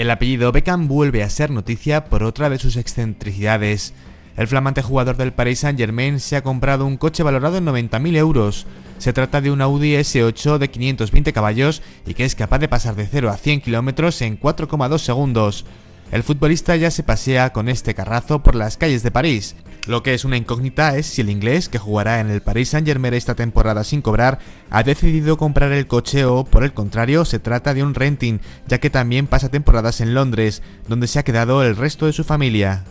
El apellido Beckham vuelve a ser noticia por otra de sus excentricidades. El flamante jugador del Paris Saint-Germain se ha comprado un coche valorado en 90.000 euros. Se trata de un Audi S8 de 520 caballos y que es capaz de pasar de 0 a 100 kilómetros en 4,2 segundos. El futbolista ya se pasea con este carrazo por las calles de París, lo que es una incógnita es si el inglés, que jugará en el Paris Saint Germain esta temporada sin cobrar, ha decidido comprar el coche o, por el contrario, se trata de un renting, ya que también pasa temporadas en Londres, donde se ha quedado el resto de su familia.